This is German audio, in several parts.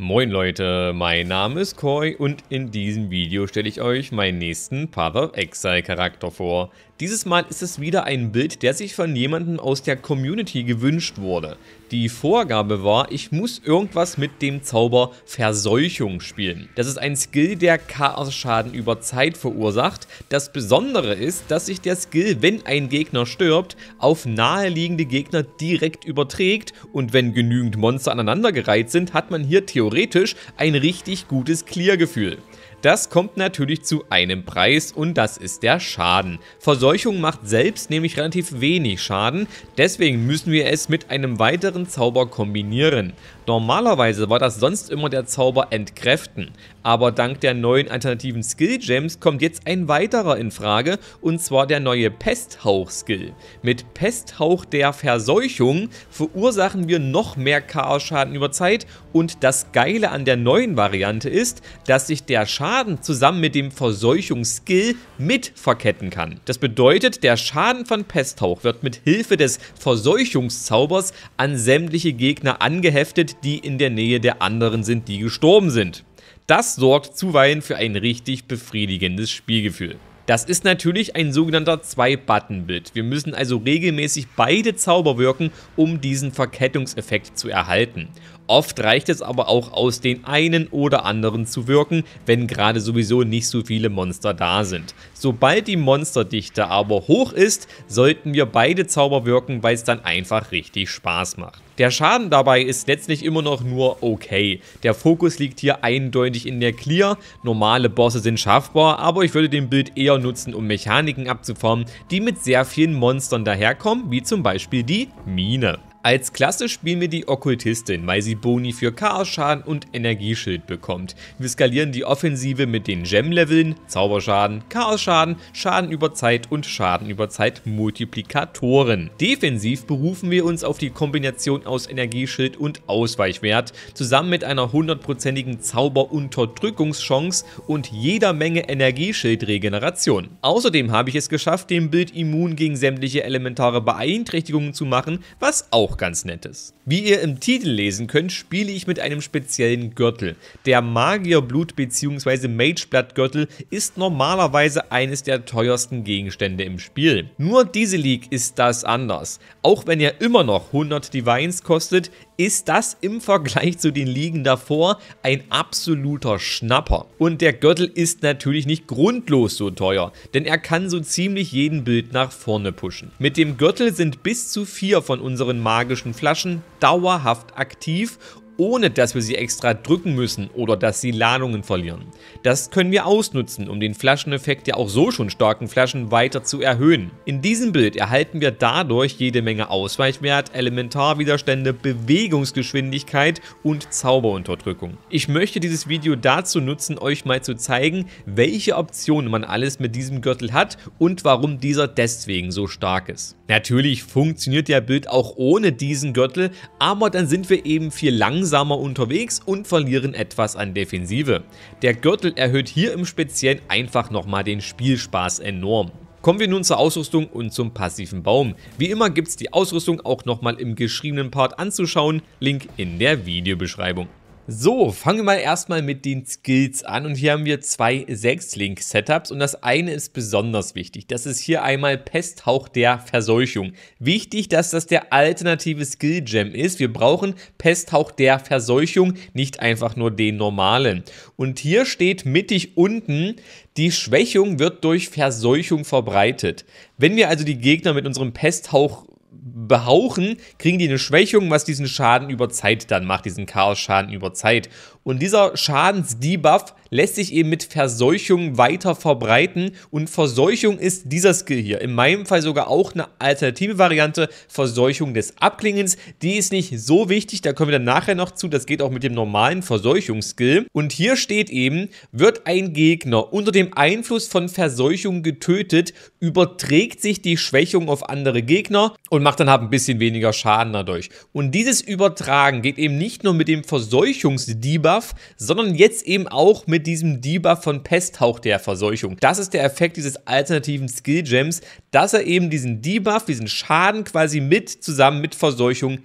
Moin Leute, mein Name ist Koi und in diesem Video stelle ich euch meinen nächsten Path of Exile Charakter vor. Dieses Mal ist es wieder ein Bild, der sich von jemandem aus der Community gewünscht wurde. Die Vorgabe war, ich muss irgendwas mit dem Zauber Verseuchung spielen. Das ist ein Skill, der Chaos-Schaden über Zeit verursacht. Das Besondere ist, dass sich der Skill, wenn ein Gegner stirbt, auf naheliegende Gegner direkt überträgt und wenn genügend Monster aneinandergereiht sind, hat man hier theoretisch ein richtig gutes Clear-Gefühl. Das kommt natürlich zu einem Preis und das ist der Schaden. Verseuchung macht selbst nämlich relativ wenig Schaden, deswegen müssen wir es mit einem weiteren Zauber kombinieren. Normalerweise war das sonst immer der Zauber Entkräften, aber dank der neuen alternativen Skill Gems kommt jetzt ein weiterer in Frage und zwar der neue Pesthauch Skill. Mit Pesthauch der Verseuchung verursachen wir noch mehr Chaos-Schaden über Zeit und das Geile an der neuen Variante ist, dass sich der Schaden zusammen mit dem Verseuchungsskill mit verketten kann. Das bedeutet, der Schaden von Pesthauch wird mit Hilfe des Verseuchungszaubers an sämtliche Gegner angeheftet, die in der Nähe der anderen sind, die gestorben sind. Das sorgt zuweilen für ein richtig befriedigendes Spielgefühl. Das ist natürlich ein sogenannter 2-Button-Build. Wir müssen also regelmäßig beide Zauber wirken, um diesen Verkettungseffekt zu erhalten. Oft reicht es aber auch aus, den einen oder anderen zu wirken, wenn gerade sowieso nicht so viele Monster da sind. Sobald die Monsterdichte aber hoch ist, sollten wir beide Zauber wirken, weil es dann einfach richtig Spaß macht. Der Schaden dabei ist letztlich immer noch nur okay. Der Fokus liegt hier eindeutig in der Clear. Normale Bosse sind schaffbar, aber ich würde den Bild eher nutzen, um Mechaniken abzuformen, die mit sehr vielen Monstern daherkommen, wie zum Beispiel die Mine. Als Klasse spielen wir die Okkultistin, weil sie Boni für Chaosschaden und Energieschild bekommt. Wir skalieren die Offensive mit den Gem-Leveln, Zauberschaden, Chaosschaden, Schaden über Zeit und Schaden über Zeit Multiplikatoren. Defensiv berufen wir uns auf die Kombination aus Energieschild und Ausweichwert, zusammen mit einer hundertprozentigen Zauberunterdrückungschance und jeder Menge Energieschildregeneration. Außerdem habe ich es geschafft, dem Bild immun gegen sämtliche elementare Beeinträchtigungen zu machen, was auch ganz nettes. Wie ihr im Titel lesen könnt, spiele ich mit einem speziellen Gürtel. Der Magierblut bzw. Mageblattgürtel ist normalerweise eines der teuersten Gegenstände im Spiel. Nur diese League ist das anders. Auch wenn er immer noch 100 Divines kostet, ist das im Vergleich zu den Ligen davor ein absoluter Schnapper. Und der Gürtel ist natürlich nicht grundlos so teuer, denn er kann so ziemlich jeden Bild nach vorne pushen. Mit dem Gürtel sind bis zu vier von unseren magischen Flaschen dauerhaft aktiv ohne dass wir sie extra drücken müssen oder dass sie Ladungen verlieren. Das können wir ausnutzen, um den Flascheneffekt der auch so schon starken Flaschen weiter zu erhöhen. In diesem Bild erhalten wir dadurch jede Menge Ausweichwert, Elementarwiderstände, Bewegungsgeschwindigkeit und Zauberunterdrückung. Ich möchte dieses Video dazu nutzen, euch mal zu zeigen, welche Optionen man alles mit diesem Gürtel hat und warum dieser deswegen so stark ist. Natürlich funktioniert der Bild auch ohne diesen Gürtel, aber dann sind wir eben viel langsamer langsamer unterwegs und verlieren etwas an Defensive. Der Gürtel erhöht hier im Speziellen einfach nochmal den Spielspaß enorm. Kommen wir nun zur Ausrüstung und zum passiven Baum. Wie immer gibt es die Ausrüstung auch nochmal im geschriebenen Part anzuschauen, Link in der Videobeschreibung. So, fangen wir mal erstmal mit den Skills an und hier haben wir zwei Sechslink-Setups und das eine ist besonders wichtig. Das ist hier einmal Pesthauch der Verseuchung. Wichtig, dass das der alternative Skill-Gem ist. Wir brauchen Pesthauch der Verseuchung, nicht einfach nur den normalen. Und hier steht mittig unten, die Schwächung wird durch Verseuchung verbreitet. Wenn wir also die Gegner mit unserem Pesthauch behauchen, kriegen die eine Schwächung, was diesen Schaden über Zeit dann macht, diesen Chaos-Schaden über Zeit. Und dieser Schadensdebuff lässt sich eben mit Verseuchung weiter verbreiten. Und Verseuchung ist dieser Skill hier. In meinem Fall sogar auch eine alternative Variante, Verseuchung des Abklingens. Die ist nicht so wichtig, da kommen wir dann nachher noch zu. Das geht auch mit dem normalen Verseuchungsskill. Und hier steht eben, wird ein Gegner unter dem Einfluss von Verseuchung getötet, überträgt sich die Schwächung auf andere Gegner und macht dann halt ein bisschen weniger Schaden dadurch. Und dieses Übertragen geht eben nicht nur mit dem Verseuchungsdebuff, Debuff, sondern jetzt eben auch mit diesem Debuff von Pesthauch der Verseuchung. Das ist der Effekt dieses alternativen Skill Gems, dass er eben diesen Debuff, diesen Schaden quasi mit zusammen mit Verseuchung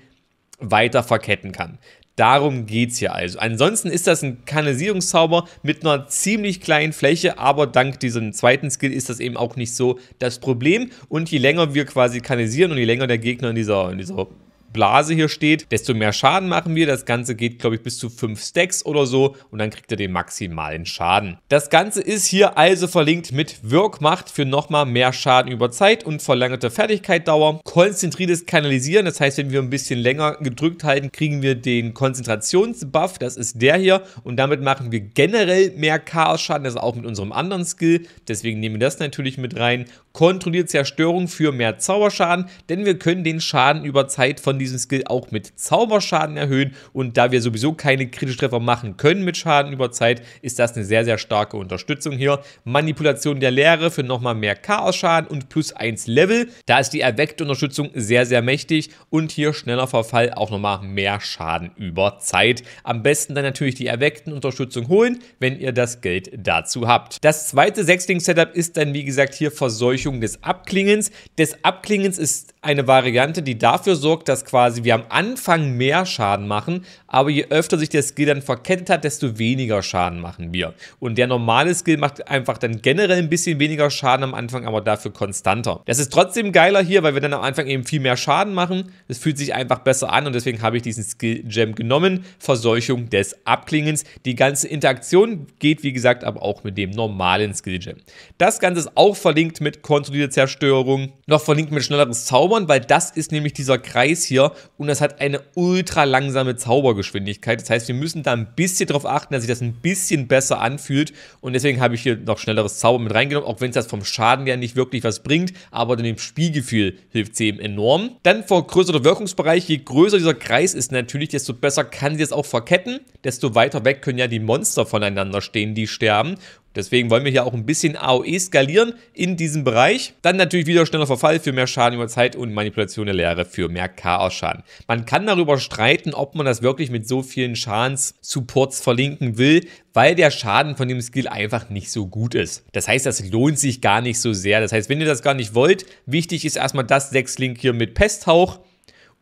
weiter verketten kann. Darum geht's hier also. Ansonsten ist das ein Kanalisierungszauber mit einer ziemlich kleinen Fläche, aber dank diesem zweiten Skill ist das eben auch nicht so das Problem. Und je länger wir quasi kanalisieren und je länger der Gegner in dieser, in dieser Blase hier steht, desto mehr Schaden machen wir. Das Ganze geht, glaube ich, bis zu 5 Stacks oder so und dann kriegt er den maximalen Schaden. Das Ganze ist hier also verlinkt mit Wirkmacht für nochmal mehr Schaden über Zeit und verlängerte Fertigkeitdauer. Konzentriertes Kanalisieren, das heißt, wenn wir ein bisschen länger gedrückt halten, kriegen wir den Konzentrationsbuff, das ist der hier und damit machen wir generell mehr Chaos-Schaden, also auch mit unserem anderen Skill, deswegen nehmen wir das natürlich mit rein. Kontrolliert Zerstörung für mehr Zauberschaden, denn wir können den Schaden über Zeit von diesem Skill auch mit Zauberschaden erhöhen. Und da wir sowieso keine kritischen Treffer machen können mit Schaden über Zeit, ist das eine sehr, sehr starke Unterstützung hier. Manipulation der Leere für nochmal mehr Chaos-Schaden und plus 1 Level. Da ist die erweckte Unterstützung sehr, sehr mächtig und hier schneller Verfall auch nochmal mehr Schaden über Zeit. Am besten dann natürlich die erweckten Unterstützung holen, wenn ihr das Geld dazu habt. Das zweite Sechsling-Setup ist dann, wie gesagt, hier Verseuchung des Abklingens. Des Abklingens ist eine Variante, die dafür sorgt, dass quasi wir am Anfang mehr Schaden machen, aber je öfter sich der Skill dann verkettet hat, desto weniger Schaden machen wir. Und der normale Skill macht einfach dann generell ein bisschen weniger Schaden am Anfang, aber dafür konstanter. Das ist trotzdem geiler hier, weil wir dann am Anfang eben viel mehr Schaden machen. Es fühlt sich einfach besser an und deswegen habe ich diesen Skill Gem genommen. Verseuchung des Abklingens. Die ganze Interaktion geht, wie gesagt, aber auch mit dem normalen Skill Gem. Das Ganze ist auch verlinkt mit kontrollierte Zerstörung, noch verlinkt mit schnelleres Zauber Zaubern, weil das ist nämlich dieser Kreis hier und das hat eine ultra langsame Zaubergeschwindigkeit. Das heißt, wir müssen da ein bisschen drauf achten, dass sich das ein bisschen besser anfühlt und deswegen habe ich hier noch schnelleres Zauber mit reingenommen, auch wenn es das vom Schaden ja nicht wirklich was bringt, aber dem Spielgefühl hilft es eben enorm. Dann vergrößerter Wirkungsbereich, je größer dieser Kreis ist natürlich, desto besser kann sie es auch verketten, desto weiter weg können ja die Monster voneinander stehen, die sterben Deswegen wollen wir hier auch ein bisschen AOE skalieren in diesem Bereich. Dann natürlich wieder schneller Verfall für mehr Schaden über Zeit und Manipulation der Leere für mehr Chaos-Schaden. Man kann darüber streiten, ob man das wirklich mit so vielen Schadens-Supports verlinken will, weil der Schaden von dem Skill einfach nicht so gut ist. Das heißt, das lohnt sich gar nicht so sehr. Das heißt, wenn ihr das gar nicht wollt, wichtig ist erstmal das 6-Link hier mit Pesthauch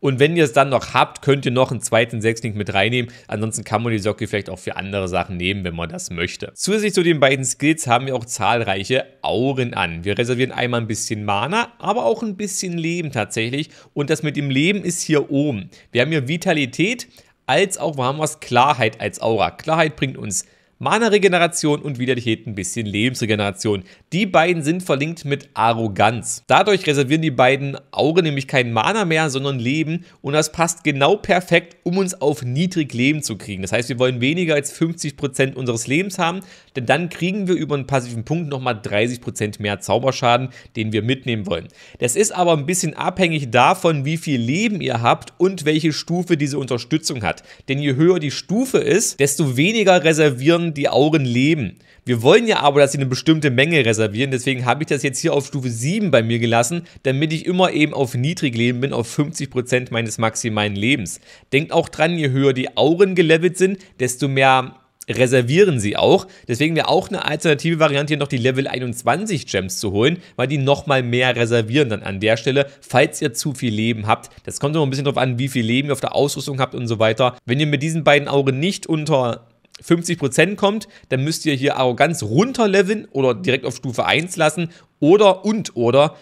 und wenn ihr es dann noch habt, könnt ihr noch einen zweiten Sechsling mit reinnehmen. Ansonsten kann man die Socke vielleicht auch für andere Sachen nehmen, wenn man das möchte. Zusätzlich zu den beiden Skills haben wir auch zahlreiche Auren an. Wir reservieren einmal ein bisschen Mana, aber auch ein bisschen Leben tatsächlich. Und das mit dem Leben ist hier oben. Wir haben hier Vitalität, als auch haben Warmers Klarheit als Aura. Klarheit bringt uns Mana-Regeneration und Vitalität ein bisschen Lebensregeneration. Die beiden sind verlinkt mit Arroganz. Dadurch reservieren die beiden Augen nämlich keinen Mana mehr, sondern Leben und das passt genau perfekt, um uns auf niedrig Leben zu kriegen. Das heißt, wir wollen weniger als 50% unseres Lebens haben, denn dann kriegen wir über einen passiven Punkt nochmal 30% mehr Zauberschaden, den wir mitnehmen wollen. Das ist aber ein bisschen abhängig davon, wie viel Leben ihr habt und welche Stufe diese Unterstützung hat. Denn je höher die Stufe ist, desto weniger reservieren die Auren leben. Wir wollen ja aber, dass sie eine bestimmte Menge reservieren, deswegen habe ich das jetzt hier auf Stufe 7 bei mir gelassen, damit ich immer eben auf niedrig leben bin, auf 50% meines maximalen Lebens. Denkt auch dran, je höher die Auren gelevelt sind, desto mehr reservieren sie auch. Deswegen wäre auch eine alternative Variante hier noch die Level 21 Gems zu holen, weil die nochmal mehr reservieren dann an der Stelle, falls ihr zu viel Leben habt. Das kommt immer ein bisschen darauf an, wie viel Leben ihr auf der Ausrüstung habt und so weiter. Wenn ihr mit diesen beiden Auren nicht unter 50% kommt, dann müsst ihr hier Arroganz runterleveln oder direkt auf Stufe 1 lassen oder und oder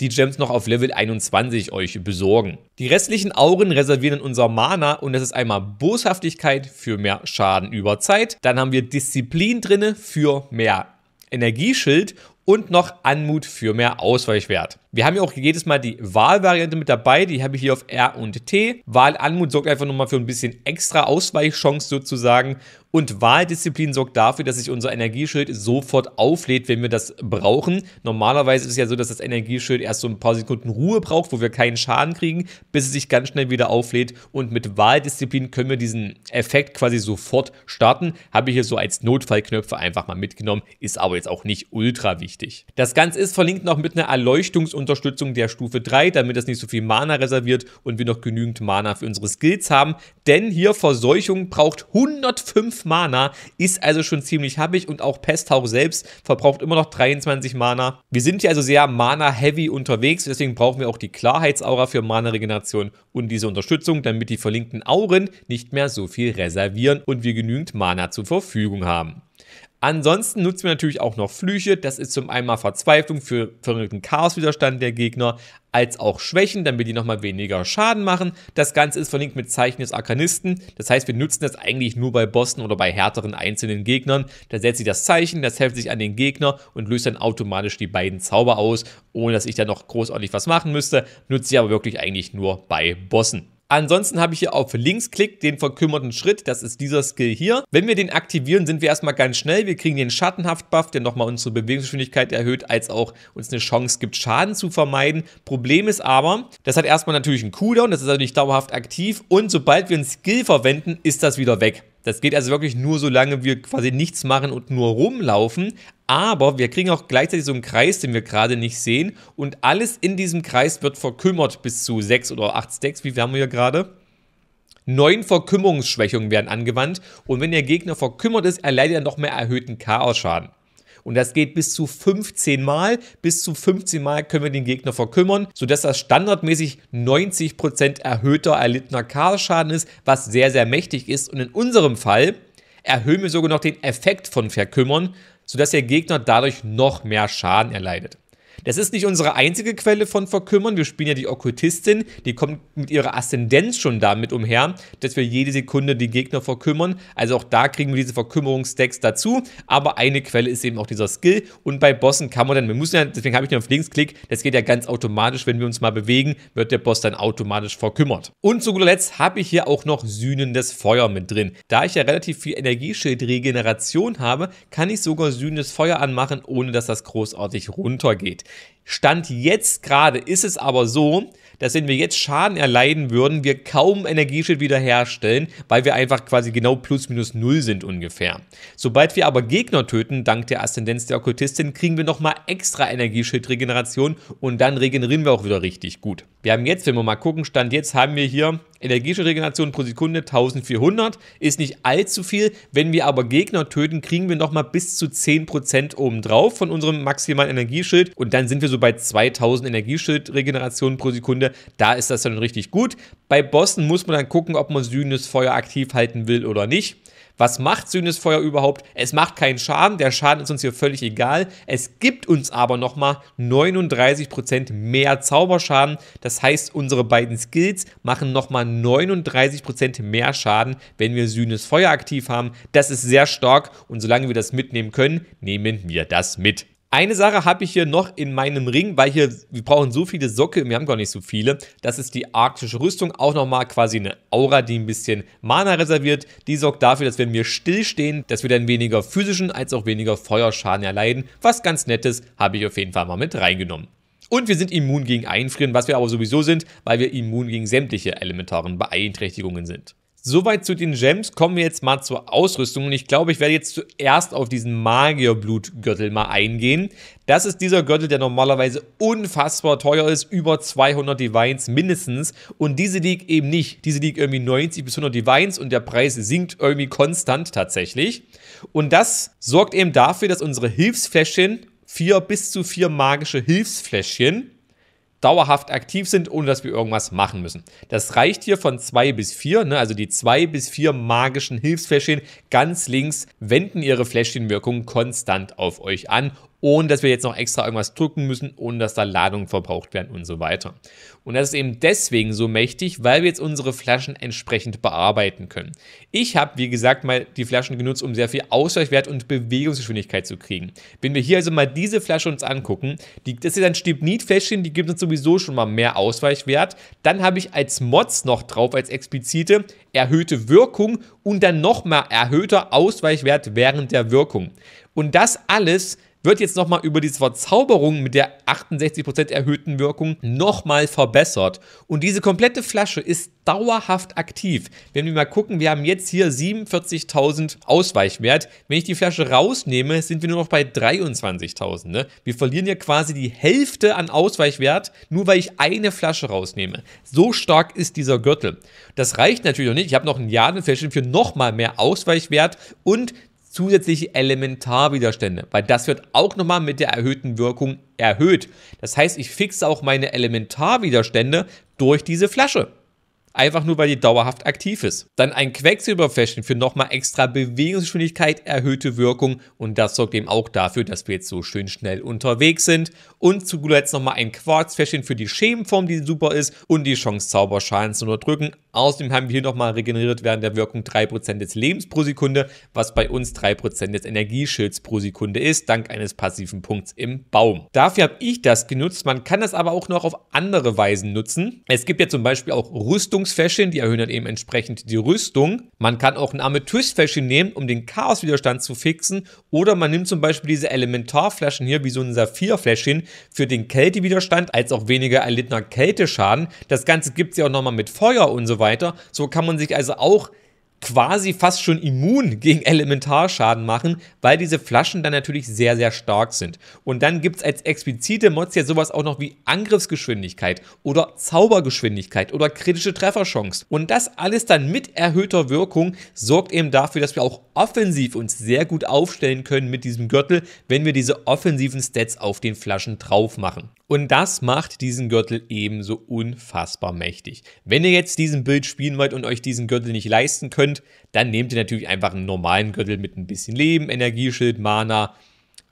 die Gems noch auf Level 21 euch besorgen. Die restlichen Auren reservieren unser Mana und das ist einmal Boshaftigkeit für mehr Schaden über Zeit. Dann haben wir Disziplin drinne für mehr Energieschild und noch Anmut für mehr Ausweichwert. Wir haben ja auch jedes Mal die Wahlvariante mit dabei, die habe ich hier auf R und T. Wahlanmut sorgt einfach nochmal für ein bisschen extra Ausweichchance sozusagen und Wahldisziplin sorgt dafür, dass sich unser Energieschild sofort auflädt, wenn wir das brauchen. Normalerweise ist es ja so, dass das Energieschild erst so ein paar Sekunden Ruhe braucht, wo wir keinen Schaden kriegen, bis es sich ganz schnell wieder auflädt. Und mit Wahldisziplin können wir diesen Effekt quasi sofort starten. Habe ich hier so als Notfallknöpfe einfach mal mitgenommen, ist aber jetzt auch nicht ultra wichtig. Das Ganze ist verlinkt noch mit einer Erleuchtungsunterstützung der Stufe 3, damit das nicht so viel Mana reserviert und wir noch genügend Mana für unsere Skills haben. Denn hier Verseuchung braucht 105 Mana, ist also schon ziemlich happig und auch Pesthauch selbst verbraucht immer noch 23 Mana. Wir sind hier also sehr Mana-heavy unterwegs, deswegen brauchen wir auch die Klarheitsaura für Mana-Regeneration und diese Unterstützung, damit die verlinkten Auren nicht mehr so viel reservieren und wir genügend Mana zur Verfügung haben. Ansonsten nutzen wir natürlich auch noch Flüche. Das ist zum einen mal Verzweiflung für verringerten Chaoswiderstand der Gegner, als auch Schwächen, damit die nochmal weniger Schaden machen. Das Ganze ist verlinkt mit Zeichen des Arkanisten. Das heißt, wir nutzen das eigentlich nur bei Bossen oder bei härteren einzelnen Gegnern. Da setze ich das Zeichen, das hält sich an den Gegner und löst dann automatisch die beiden Zauber aus, ohne dass ich da noch großartig was machen müsste. Nutze ich aber wirklich eigentlich nur bei Bossen. Ansonsten habe ich hier auf Linksklick den verkümmerten Schritt, das ist dieser Skill hier. Wenn wir den aktivieren, sind wir erstmal ganz schnell. Wir kriegen den Schattenhaft-Buff, der nochmal unsere Bewegungsgeschwindigkeit erhöht, als auch uns eine Chance gibt, Schaden zu vermeiden. Problem ist aber, das hat erstmal natürlich einen Cooldown, das ist also nicht dauerhaft aktiv und sobald wir einen Skill verwenden, ist das wieder weg. Das geht also wirklich nur, solange wir quasi nichts machen und nur rumlaufen. Aber wir kriegen auch gleichzeitig so einen Kreis, den wir gerade nicht sehen. Und alles in diesem Kreis wird verkümmert bis zu sechs oder acht Stacks. Wie viel haben wir hier gerade? Neun Verkümmerungsschwächungen werden angewandt. Und wenn der Gegner verkümmert ist, erleidet er noch mehr erhöhten Chaosschaden. Und das geht bis zu 15 Mal. Bis zu 15 Mal können wir den Gegner verkümmern, sodass das standardmäßig 90% erhöhter erlittener Chaos-Schaden ist, was sehr, sehr mächtig ist. Und in unserem Fall erhöhen wir sogar noch den Effekt von Verkümmern, sodass der Gegner dadurch noch mehr Schaden erleidet. Das ist nicht unsere einzige Quelle von Verkümmern. Wir spielen ja die Okkultistin, die kommt mit ihrer Aszendenz schon damit umher, dass wir jede Sekunde die Gegner verkümmern. Also auch da kriegen wir diese Verkümmerungsstacks dazu. Aber eine Quelle ist eben auch dieser Skill. Und bei Bossen kann man dann, wir müssen ja, deswegen habe ich den auf Linksklick, das geht ja ganz automatisch, wenn wir uns mal bewegen, wird der Boss dann automatisch verkümmert. Und zu guter Letzt habe ich hier auch noch Sühnendes Feuer mit drin. Da ich ja relativ viel Energieschildregeneration habe, kann ich sogar Sühnendes Feuer anmachen, ohne dass das großartig runtergeht. Stand jetzt gerade ist es aber so, dass wenn wir jetzt Schaden erleiden würden, wir kaum Energieschild wiederherstellen, weil wir einfach quasi genau plus minus null sind ungefähr. Sobald wir aber Gegner töten, dank der Aszendenz der Okkultistin, kriegen wir nochmal extra Energieschildregeneration und dann regenerieren wir auch wieder richtig gut. Wir haben jetzt, wenn wir mal gucken, Stand jetzt haben wir hier Energieregeneration pro Sekunde 1400 ist nicht allzu viel. Wenn wir aber Gegner töten, kriegen wir nochmal bis zu 10% obendrauf von unserem maximalen Energieschild. Und dann sind wir so bei 2000 Energieschildregeneration pro Sekunde. Da ist das dann richtig gut. Bei Bossen muss man dann gucken, ob man sühndes Feuer aktiv halten will oder nicht. Was macht Sühnesfeuer überhaupt? Es macht keinen Schaden, der Schaden ist uns hier völlig egal. Es gibt uns aber nochmal 39% mehr Zauberschaden. Das heißt, unsere beiden Skills machen nochmal 39% mehr Schaden, wenn wir Sühnesfeuer aktiv haben. Das ist sehr stark und solange wir das mitnehmen können, nehmen wir das mit. Eine Sache habe ich hier noch in meinem Ring, weil hier, wir brauchen so viele Socke, wir haben gar nicht so viele. Das ist die arktische Rüstung, auch nochmal quasi eine Aura, die ein bisschen Mana reserviert. Die sorgt dafür, dass wenn wir stillstehen, dass wir dann weniger physischen als auch weniger Feuerschaden erleiden. Was ganz Nettes habe ich auf jeden Fall mal mit reingenommen. Und wir sind immun gegen Einfrieren, was wir aber sowieso sind, weil wir immun gegen sämtliche elementaren Beeinträchtigungen sind. Soweit zu den Gems. Kommen wir jetzt mal zur Ausrüstung. Und ich glaube, ich werde jetzt zuerst auf diesen Magierblutgürtel mal eingehen. Das ist dieser Gürtel, der normalerweise unfassbar teuer ist. Über 200 Divines mindestens. Und diese liegt eben nicht. Diese liegt irgendwie 90 bis 100 Divines und der Preis sinkt irgendwie konstant tatsächlich. Und das sorgt eben dafür, dass unsere Hilfsfläschchen vier bis zu vier magische Hilfsfläschchen dauerhaft aktiv sind, ohne dass wir irgendwas machen müssen. Das reicht hier von zwei bis vier, ne? also die zwei bis vier magischen Hilfsfläschchen ganz links wenden ihre Fläschchenwirkung konstant auf euch an, ohne dass wir jetzt noch extra irgendwas drücken müssen, ohne dass da Ladungen verbraucht werden und so weiter. Und das ist eben deswegen so mächtig, weil wir jetzt unsere Flaschen entsprechend bearbeiten können. Ich habe, wie gesagt, mal die Flaschen genutzt, um sehr viel Ausweichwert und Bewegungsgeschwindigkeit zu kriegen. Wenn wir hier also mal diese Flasche uns angucken, die, das ist ein Stibnit-Fläschchen, die gibt uns sowieso schon mal mehr Ausweichwert. Dann habe ich als Mods noch drauf, als explizite, erhöhte Wirkung und dann nochmal erhöhter Ausweichwert während der Wirkung. Und das alles wird jetzt nochmal über diese Verzauberung mit der 68% erhöhten Wirkung nochmal verbessert. Und diese komplette Flasche ist dauerhaft aktiv. Wenn wir mal gucken, wir haben jetzt hier 47.000 Ausweichwert. Wenn ich die Flasche rausnehme, sind wir nur noch bei 23.000. Ne? Wir verlieren ja quasi die Hälfte an Ausweichwert, nur weil ich eine Flasche rausnehme. So stark ist dieser Gürtel. Das reicht natürlich noch nicht. Ich habe noch ein Jadenfläschchen für nochmal mehr Ausweichwert und zusätzliche Elementarwiderstände, weil das wird auch nochmal mit der erhöhten Wirkung erhöht. Das heißt, ich fixe auch meine Elementarwiderstände durch diese Flasche einfach nur weil die dauerhaft aktiv ist. Dann ein Quecksilberfäschchen für nochmal extra Bewegungsgeschwindigkeit, erhöhte Wirkung und das sorgt eben auch dafür, dass wir jetzt so schön schnell unterwegs sind. Und zu guter Letzt nochmal ein Quarzfäschchen für die Schemenform, die super ist und die Chance Zauberschalen zu unterdrücken. Außerdem haben wir hier nochmal regeneriert während der Wirkung 3% des Lebens pro Sekunde, was bei uns 3% des Energieschilds pro Sekunde ist, dank eines passiven Punkts im Baum. Dafür habe ich das genutzt, man kann das aber auch noch auf andere Weisen nutzen. Es gibt ja zum Beispiel auch Rüstung Rüstungsfäschchen, die erhöhen dann eben entsprechend die Rüstung. Man kann auch ein Amethyst-Fäschchen nehmen, um den Chaoswiderstand zu fixen. Oder man nimmt zum Beispiel diese Elementarflaschen hier, wie so ein Saphirfläschchen, für den Kältewiderstand, als auch weniger erlittener Kälteschaden. Das Ganze gibt es ja auch nochmal mit Feuer und so weiter. So kann man sich also auch quasi fast schon immun gegen Elementarschaden machen, weil diese Flaschen dann natürlich sehr, sehr stark sind. Und dann gibt es als explizite Mods ja sowas auch noch wie Angriffsgeschwindigkeit oder Zaubergeschwindigkeit oder kritische Trefferchance. Und das alles dann mit erhöhter Wirkung sorgt eben dafür, dass wir auch offensiv uns sehr gut aufstellen können mit diesem Gürtel, wenn wir diese offensiven Stats auf den Flaschen drauf machen. Und das macht diesen Gürtel ebenso unfassbar mächtig. Wenn ihr jetzt diesen Bild spielen wollt und euch diesen Gürtel nicht leisten könnt, dann nehmt ihr natürlich einfach einen normalen Gürtel mit ein bisschen Leben, Energieschild, Mana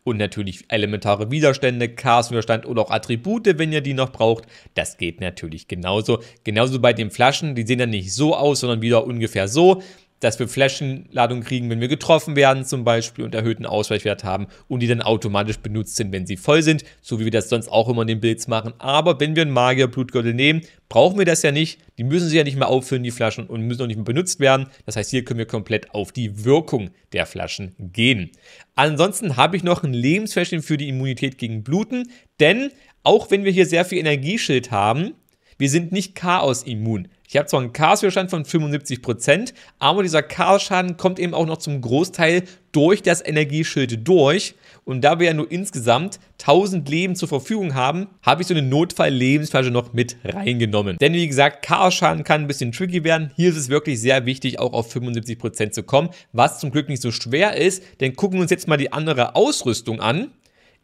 und natürlich elementare Widerstände, Chaoswiderstand oder auch Attribute, wenn ihr die noch braucht. Das geht natürlich genauso. Genauso bei den Flaschen, die sehen dann nicht so aus, sondern wieder ungefähr so dass wir Flaschenladung kriegen, wenn wir getroffen werden zum Beispiel und erhöhten Ausweichwert haben und die dann automatisch benutzt sind, wenn sie voll sind, so wie wir das sonst auch immer in den Builds machen. Aber wenn wir einen Magier Blutgürtel nehmen, brauchen wir das ja nicht. Die müssen sie ja nicht mehr auffüllen, die Flaschen, und müssen auch nicht mehr benutzt werden. Das heißt, hier können wir komplett auf die Wirkung der Flaschen gehen. Ansonsten habe ich noch ein Lebensfläschchen für die Immunität gegen Bluten, denn auch wenn wir hier sehr viel Energieschild haben, wir sind nicht chaosimmun. Ich habe zwar einen Casio-Schaden von 75%, aber dieser Casio-Schaden kommt eben auch noch zum Großteil durch das Energieschild durch. Und da wir ja nur insgesamt 1000 Leben zur Verfügung haben, habe ich so eine Notfall-Lebensflasche noch mit reingenommen. Denn wie gesagt, Chaos-Schaden kann ein bisschen tricky werden. Hier ist es wirklich sehr wichtig, auch auf 75% zu kommen, was zum Glück nicht so schwer ist. Denn gucken wir uns jetzt mal die andere Ausrüstung an.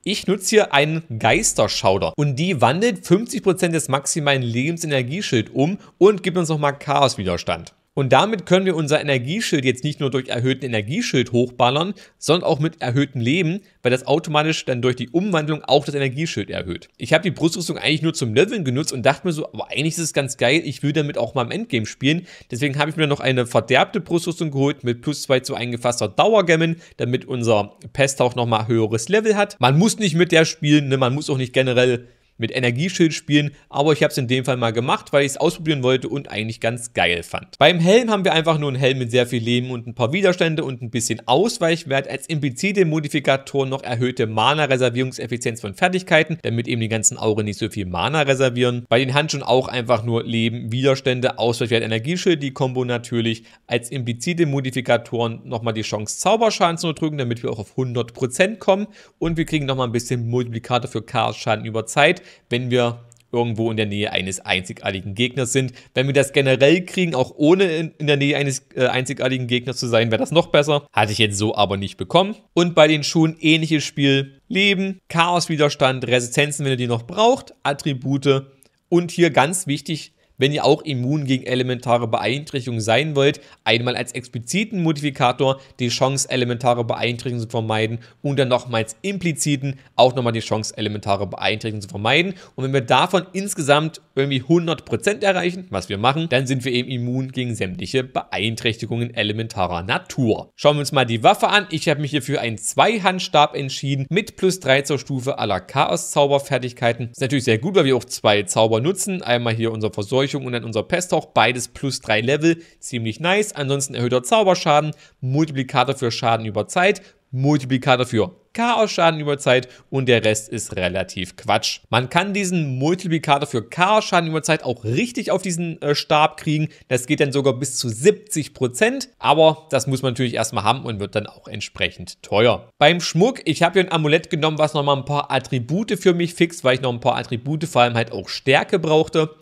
Ich nutze hier einen Geisterschauder und die wandelt 50% des maximalen Lebensenergieschild um und gibt uns nochmal Chaoswiderstand. Und damit können wir unser Energieschild jetzt nicht nur durch erhöhten Energieschild hochballern, sondern auch mit erhöhtem Leben, weil das automatisch dann durch die Umwandlung auch das Energieschild erhöht. Ich habe die Brustrüstung eigentlich nur zum Leveln genutzt und dachte mir so, aber eigentlich ist es ganz geil, ich will damit auch mal im Endgame spielen. Deswegen habe ich mir noch eine verderbte Brustrüstung geholt mit plus 2 zu eingefasster Dauergammon, damit unser Pesttauch nochmal höheres Level hat. Man muss nicht mit der spielen, ne? man muss auch nicht generell mit Energieschild spielen, aber ich habe es in dem Fall mal gemacht, weil ich es ausprobieren wollte und eigentlich ganz geil fand. Beim Helm haben wir einfach nur einen Helm mit sehr viel Leben und ein paar Widerstände und ein bisschen Ausweichwert als implizite Modifikatoren noch erhöhte Mana-Reservierungseffizienz von Fertigkeiten, damit eben die ganzen Auren nicht so viel Mana reservieren. Bei den Handschuhen auch einfach nur Leben, Widerstände, Ausweichwert, Energieschild, die Combo natürlich als implizite Modifikatoren nochmal die Chance Zauberschaden zu drücken, damit wir auch auf 100% kommen und wir kriegen nochmal ein bisschen Multiplikator für Chaos-Schaden über Zeit wenn wir irgendwo in der Nähe eines einzigartigen Gegners sind. Wenn wir das generell kriegen, auch ohne in, der Nähe eines äh, einzigartigen Gegners zu sein, wäre das noch besser. Hatte ich jetzt so aber nicht bekommen. Und bei den Schuhen ähnliches Spiel. Leben, Chaoswiderstand, Resistenzen, wenn ihr die noch braucht, Attribute. Und hier ganz wichtig, wenn ihr auch immun gegen elementare Beeinträchtigungen sein wollt, einmal als expliziten Modifikator die Chance, elementare Beeinträchtigungen zu vermeiden und dann nochmals impliziten auch nochmal die Chance, elementare Beeinträchtigungen zu vermeiden. Und wenn wir davon insgesamt irgendwie 100% erreichen, was wir machen, dann sind wir eben immun gegen sämtliche Beeinträchtigungen elementarer Natur. Schauen wir uns mal die Waffe an. Ich habe mich hier für einen Zweihandstab entschieden mit plus 3 zur Stufe aller Chaos-Zauberfertigkeiten. Ist natürlich sehr gut, weil wir auch zwei Zauber nutzen. Einmal hier unser Versorgung Verseuchung und dann unser Pesthauch. Beides plus 3 Level. Ziemlich nice. Ansonsten erhöhter Zauberschaden, Multiplikator für Schaden über Zeit, Multiplikator für Chaos-Schaden über Zeit und der Rest ist relativ Quatsch. Man kann diesen Multiplikator für Chaos-Schaden über Zeit auch richtig auf diesen äh, Stab kriegen. Das geht dann sogar bis zu 70%, aber das muss man natürlich erstmal haben und wird dann auch entsprechend teuer. Beim Schmuck, ich habe hier ein Amulett genommen, was nochmal ein paar Attribute für mich fixt, weil ich noch ein paar Attribute, vor allem halt auch Stärke brauchte.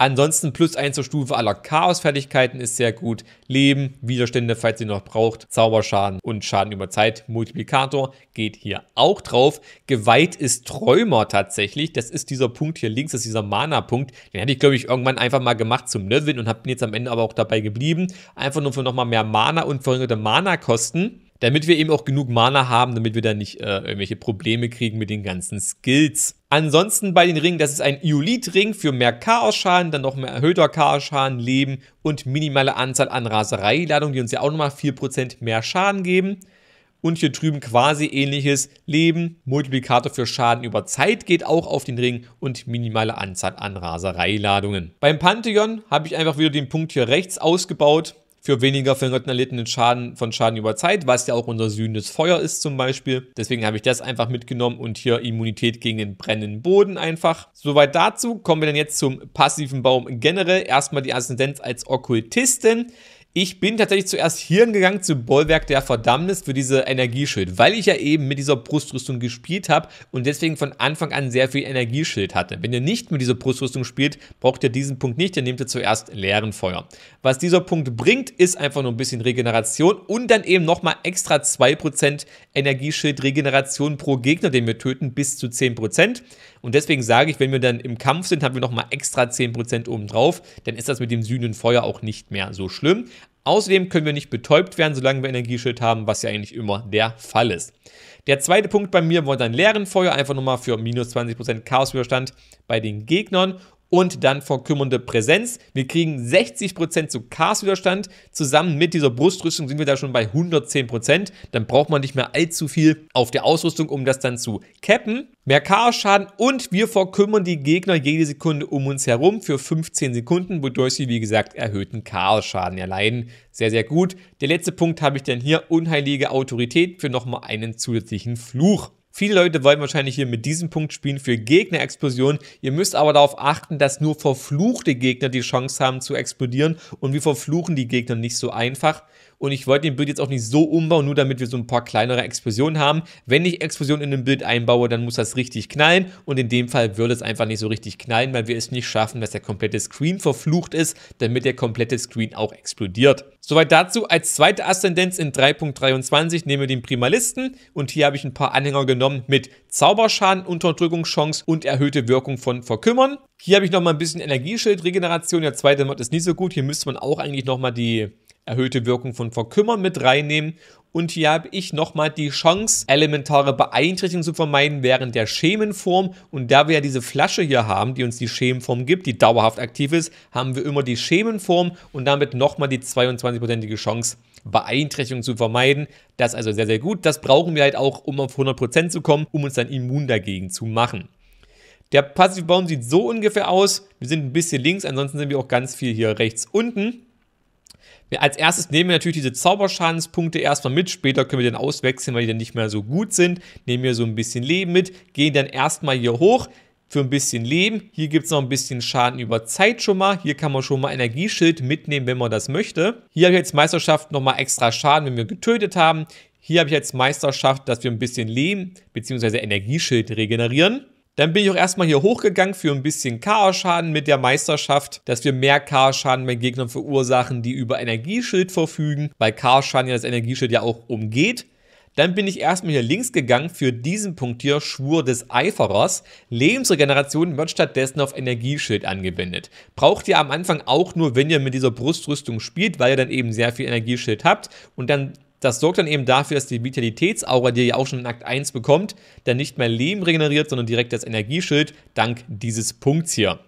Ansonsten plus 1 zur Stufe aller Chaos-Fertigkeiten ist sehr gut. Leben, Widerstände, falls ihr noch braucht, Zauberschaden und Schaden über Zeit. Multiplikator geht hier auch drauf. Geweiht ist Träumer tatsächlich. Das ist dieser Punkt hier links, das ist dieser Mana-Punkt. Den hätte ich, glaube ich, irgendwann einfach mal gemacht zum Leveln und bin jetzt am Ende aber auch dabei geblieben. Einfach nur für nochmal mehr Mana und verringerte Mana-Kosten damit wir eben auch genug Mana haben, damit wir da nicht äh, irgendwelche Probleme kriegen mit den ganzen Skills. Ansonsten bei den Ringen, das ist ein Iolit-Ring für mehr Chaos-Schaden, dann noch mehr erhöhter Chaos-Schaden, Leben und minimale Anzahl an Rasereiladungen, die uns ja auch nochmal 4% mehr Schaden geben. Und hier drüben quasi ähnliches Leben, Multiplikator für Schaden über Zeit geht auch auf den Ring und minimale Anzahl an Rasereiladungen. Beim Pantheon habe ich einfach wieder den Punkt hier rechts ausgebaut für weniger verhinderten erlittenen Schaden von Schaden über Zeit, was ja auch unser sühnendes Feuer ist zum Beispiel. Deswegen habe ich das einfach mitgenommen und hier Immunität gegen den brennenden Boden einfach. Soweit dazu kommen wir dann jetzt zum passiven Baum generell. Erstmal die Aszendenz als Okkultistin. Ich bin tatsächlich zuerst hierhin gegangen zu Bollwerk der Verdammnis für diese Energieschild, weil ich ja eben mit dieser Brustrüstung gespielt habe und deswegen von Anfang an sehr viel Energieschild hatte. Wenn ihr nicht mit dieser Brustrüstung spielt, braucht ihr diesen Punkt nicht, dann nehmt ihr zuerst leeren Feuer. Was dieser Punkt bringt, ist einfach nur ein bisschen Regeneration und dann eben nochmal extra 2% Energieschild-Regeneration pro Gegner, den wir töten, bis zu 10%. Und deswegen sage ich, wenn wir dann im Kampf sind, haben wir nochmal extra 10% obendrauf, dann ist das mit dem sühnenden Feuer auch nicht mehr so schlimm. Außerdem können wir nicht betäubt werden, solange wir Energieschild haben, was ja eigentlich immer der Fall ist. Der zweite Punkt bei mir war dann Leeren Feuer, einfach nochmal für minus 20% Chaoswiderstand bei den Gegnern und dann verkümmernde Präsenz. Wir kriegen 60% zu Cast-Widerstand. Zusammen mit dieser Brustrüstung sind wir da schon bei 110%. Dann braucht man nicht mehr allzu viel auf der Ausrüstung, um das dann zu cappen. Mehr Chaos-Schaden und wir verkümmern die Gegner jede Sekunde um uns herum für 15 Sekunden, wodurch sie, wie gesagt, erhöhten Chaos-Schaden erleiden. Sehr, sehr gut. Der letzte Punkt habe ich dann hier, unheilige Autorität für nochmal einen zusätzlichen Fluch. Viele Leute wollen wahrscheinlich hier mit diesem Punkt spielen für Gegner-Explosion. Ihr müsst aber darauf achten, dass nur verfluchte Gegner die Chance haben zu explodieren und wir verfluchen die Gegner nicht so einfach und ich wollte den Bild jetzt auch nicht so umbauen, nur damit wir so ein paar kleinere Explosionen haben. Wenn ich Explosionen in ein Bild einbaue, dann muss das richtig knallen und in dem Fall würde es einfach nicht so richtig knallen, weil wir es nicht schaffen, dass der komplette Screen verflucht ist, damit der komplette Screen auch explodiert. Soweit dazu. Als zweite Aszendenz in 3.23 nehmen wir den Primalisten und hier habe ich ein paar Anhänger genommen mit Zauberschaden, Unterdrückungschance und erhöhte Wirkung von Verkümmern. Hier habe ich nochmal ein bisschen Energieschildregeneration. Der zweite Mod ist nicht so gut. Hier müsste man auch eigentlich nochmal die erhöhte Wirkung von Verkümmern mit reinnehmen. Und hier habe ich nochmal die Chance, elementare Beeinträchtigungen zu vermeiden während der Schemenform. Und da wir ja diese Flasche hier haben, die uns die Schemenform gibt, die dauerhaft aktiv ist, haben wir immer die Schemenform und damit nochmal die 22-prozentige Chance, Beeinträchtigungen zu vermeiden. Das ist also sehr, sehr gut. Das brauchen wir halt auch, um auf 100% zu kommen, um uns dann immun dagegen zu machen. Der Passivbaum sieht so ungefähr aus. Wir sind ein bisschen links, ansonsten sind wir auch ganz viel hier rechts unten als erstes nehmen wir natürlich diese Zauberschadenspunkte erstmal mit. Später können wir den auswechseln, weil die dann nicht mehr so gut sind. Nehmen wir so ein bisschen Leben mit, gehen dann erstmal hier hoch für ein bisschen Leben. Hier gibt es noch ein bisschen Schaden über Zeit schon mal. Hier kann man schon mal Energieschild mitnehmen, wenn man das möchte. Hier habe ich jetzt Meisterschaft nochmal extra Schaden, wenn wir getötet haben. Hier habe ich jetzt Meisterschaft, dass wir ein bisschen Leben bzw. Energieschild regenerieren. Dann bin ich auch erstmal hier hochgegangen für ein bisschen Chaos-Schaden mit der Meisterschaft, dass wir mehr Chaos-Schaden bei Gegnern verursachen, die über Energieschild verfügen, weil Chaos-Schaden ja das Energieschild ja auch umgeht. Dann bin ich erstmal hier links gegangen für diesen Punkt hier, Schwur des Eiferers. Lebensregeneration wird stattdessen auf Energieschild angewendet. Braucht ihr am Anfang auch nur, wenn ihr mit dieser Brustrüstung spielt, weil ihr dann eben sehr viel Energieschild habt und dann das sorgt dann eben dafür, dass die Vitalitätsaura, die ihr ja auch schon in Akt 1 bekommt, dann nicht mehr Leben regeneriert, sondern direkt das Energieschild dank dieses Punkts hier.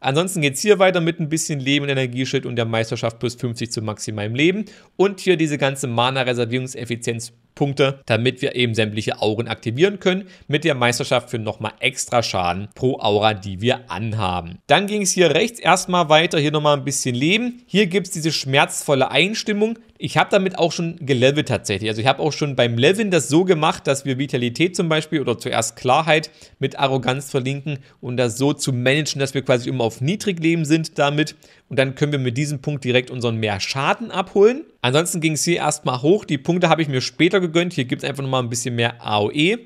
Ansonsten geht es hier weiter mit ein bisschen Leben, Energieschild und der Meisterschaft plus 50 zu maximalem Leben. Und hier diese ganze Mana-Reservierungseffizienz Punkte, damit wir eben sämtliche Auren aktivieren können. Mit der Meisterschaft für nochmal extra Schaden pro Aura, die wir anhaben. Dann ging es hier rechts erstmal weiter, hier nochmal ein bisschen Leben. Hier gibt es diese schmerzvolle Einstimmung. Ich habe damit auch schon gelevelt tatsächlich. Also ich habe auch schon beim Leveln das so gemacht, dass wir Vitalität zum Beispiel oder zuerst Klarheit mit Arroganz verlinken und das so zu managen, dass wir quasi immer auf Niedrigleben sind damit. Und dann können wir mit diesem Punkt direkt unseren mehr Schaden abholen. Ansonsten ging es hier erstmal hoch. Die Punkte habe ich mir später gegönnt. Hier gibt es einfach nochmal ein bisschen mehr AOE.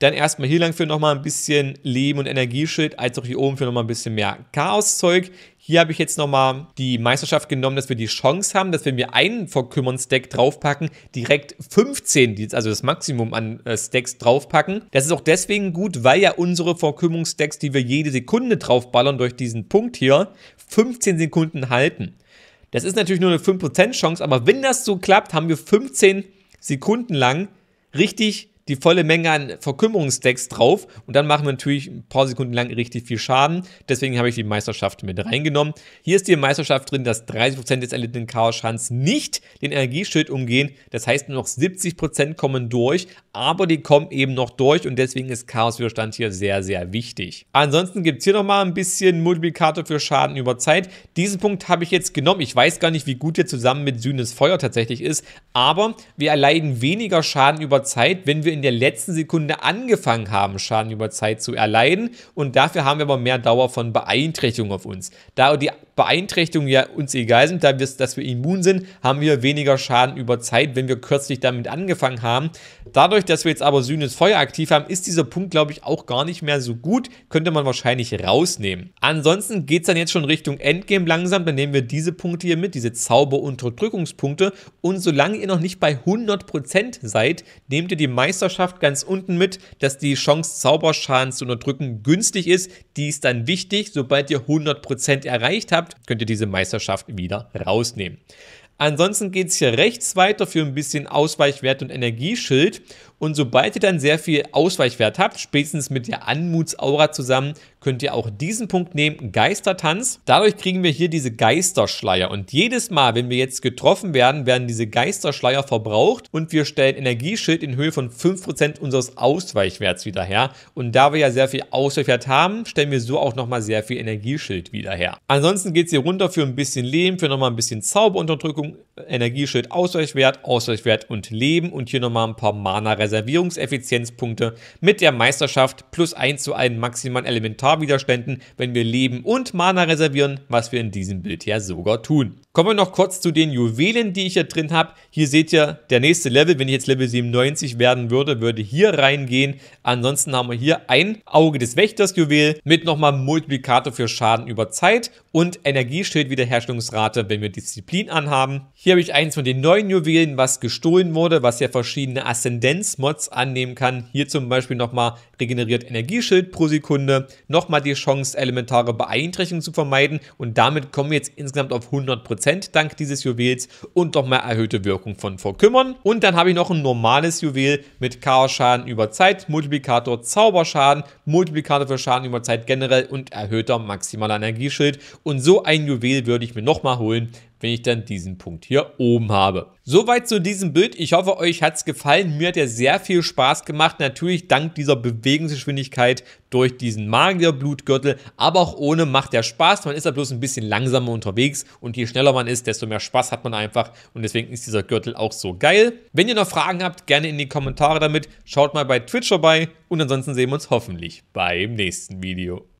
Dann erstmal hier lang für nochmal ein bisschen Leben und Energieschild, als auch hier oben für nochmal ein bisschen mehr Chaoszeug. Hier habe ich jetzt nochmal die Meisterschaft genommen, dass wir die Chance haben, dass wenn wir einen Verkümmern-Stack draufpacken, direkt 15, also das Maximum an äh, Stacks draufpacken. Das ist auch deswegen gut, weil ja unsere Verkümmerungsstacks, die wir jede Sekunde draufballern durch diesen Punkt hier, 15 Sekunden halten. Das ist natürlich nur eine 5% Chance, aber wenn das so klappt, haben wir 15 Sekunden lang richtig die volle Menge an Verkümmerungsdecks drauf und dann machen wir natürlich ein paar Sekunden lang richtig viel Schaden. Deswegen habe ich die Meisterschaft mit reingenommen. Hier ist die Meisterschaft drin, dass 30% des erlittenen Chaos-Schadens nicht den Energieschild umgehen. Das heißt, nur noch 70% kommen durch, aber die kommen eben noch durch und deswegen ist Chaoswiderstand hier sehr, sehr wichtig. Ansonsten gibt es hier nochmal ein bisschen Multiplikator für Schaden über Zeit. Diesen Punkt habe ich jetzt genommen. Ich weiß gar nicht, wie gut der zusammen mit Sühnes Feuer tatsächlich ist, aber wir erleiden weniger Schaden über Zeit, wenn wir wir in der letzten Sekunde angefangen haben, Schaden über Zeit zu erleiden und dafür haben wir aber mehr Dauer von Beeinträchtigung auf uns. Da die Beeinträchtigungen ja uns egal sind, da wir, dass wir immun sind, haben wir weniger Schaden über Zeit, wenn wir kürzlich damit angefangen haben. Dadurch, dass wir jetzt aber sühnes Feuer aktiv haben, ist dieser Punkt, glaube ich, auch gar nicht mehr so gut. Könnte man wahrscheinlich rausnehmen. Ansonsten geht es dann jetzt schon Richtung Endgame langsam. Dann nehmen wir diese Punkte hier mit, diese Zauberunterdrückungspunkte. Und solange ihr noch nicht bei 100% seid, nehmt ihr die Meisterschaft ganz unten mit, dass die Chance, Zauberschaden zu unterdrücken, günstig ist. Die ist dann wichtig, sobald ihr 100% erreicht habt habt, könnt ihr diese Meisterschaft wieder rausnehmen. Ansonsten geht es hier rechts weiter für ein bisschen Ausweichwert und Energieschild und sobald ihr dann sehr viel Ausweichwert habt, spätestens mit der Anmutsaura zusammen, könnt ihr auch diesen Punkt nehmen, Geistertanz. Dadurch kriegen wir hier diese Geisterschleier. Und jedes Mal, wenn wir jetzt getroffen werden, werden diese Geisterschleier verbraucht und wir stellen Energieschild in Höhe von 5% unseres Ausweichwerts wieder her. Und da wir ja sehr viel Ausweichwert haben, stellen wir so auch nochmal sehr viel Energieschild wieder her. Ansonsten geht es hier runter für ein bisschen Leben, für nochmal ein bisschen Zauberunterdrückung, Energieschild Ausweichwert, Ausweichwert und Leben und hier nochmal ein paar Mana-Reservierungseffizienzpunkte mit der Meisterschaft plus 1 zu allen maximalen Elementarwiderständen, wenn wir Leben und Mana reservieren, was wir in diesem Bild ja sogar tun. Kommen wir noch kurz zu den Juwelen, die ich hier drin habe. Hier seht ihr der nächste Level, wenn ich jetzt Level 97 werden würde, würde hier reingehen. Ansonsten haben wir hier ein Auge des Wächters Juwel mit nochmal Multiplikator für Schaden über Zeit und Energieschild Wiederherstellungsrate, wenn wir Disziplin anhaben. Hier habe ich eins von den neuen Juwelen, was gestohlen wurde, was ja verschiedene Aszendenz-Mods annehmen kann. Hier zum Beispiel nochmal regeneriert Energieschild pro Sekunde, nochmal die Chance, elementare Beeinträchtigungen zu vermeiden und damit kommen wir jetzt insgesamt auf 100% dank dieses Juwels und nochmal erhöhte Wirkung von Verkümmern. Und dann habe ich noch ein normales Juwel mit Chaos-Schaden über Zeit, Multiplikator Zauberschaden, Multiplikator für Schaden über Zeit generell und erhöhter maximaler Energieschild. Und so ein Juwel würde ich mir nochmal holen, wenn ich dann diesen Punkt hier oben habe. Soweit zu diesem Bild. Ich hoffe, euch hat es gefallen. Mir hat er sehr viel Spaß gemacht. Natürlich dank dieser Bewegungsgeschwindigkeit durch diesen Magierblutgürtel. Aber auch ohne macht der Spaß. Man ist ja bloß ein bisschen langsamer unterwegs. Und je schneller man ist, desto mehr Spaß hat man einfach. Und deswegen ist dieser Gürtel auch so geil. Wenn ihr noch Fragen habt, gerne in die Kommentare damit. Schaut mal bei Twitch vorbei. Und ansonsten sehen wir uns hoffentlich beim nächsten Video.